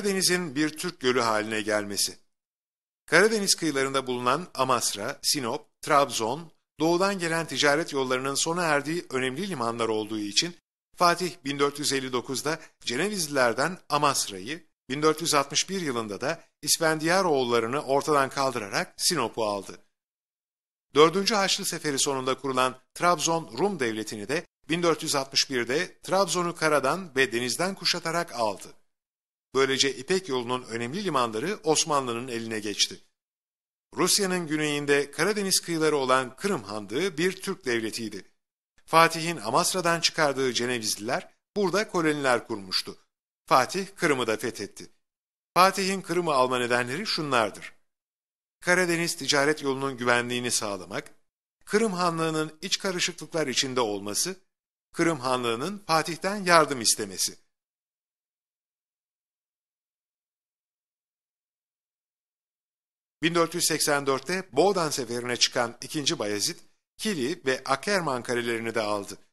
Karadeniz'in bir Türk gölü haline gelmesi. Karadeniz kıyılarında bulunan Amasra, Sinop, Trabzon, doğudan gelen ticaret yollarının sona erdiği önemli limanlar olduğu için Fatih 1459'da Cenevizlilerden Amasra'yı, 1461 yılında da İspendiyaroğullarını ortadan kaldırarak Sinop'u aldı. 4. Haçlı Seferi sonunda kurulan Trabzon Rum Devleti'ni de 1461'de Trabzon'u karadan ve denizden kuşatarak aldı. Böylece İpek yolunun önemli limanları Osmanlı'nın eline geçti. Rusya'nın güneyinde Karadeniz kıyıları olan Kırım Handığı bir Türk devletiydi. Fatih'in Amasra'dan çıkardığı Cenevizliler burada koloniler kurmuştu. Fatih Kırım'ı da fethetti. Fatih'in Kırım'ı alma nedenleri şunlardır. Karadeniz ticaret yolunun güvenliğini sağlamak, Kırım Hanlığı'nın iç karışıklıklar içinde olması, Kırım Hanlığı'nın Fatih'ten yardım istemesi. 1484'te Boğdan seferine çıkan 2. Bayezid, Kili ve Akerman kalelerini de aldı.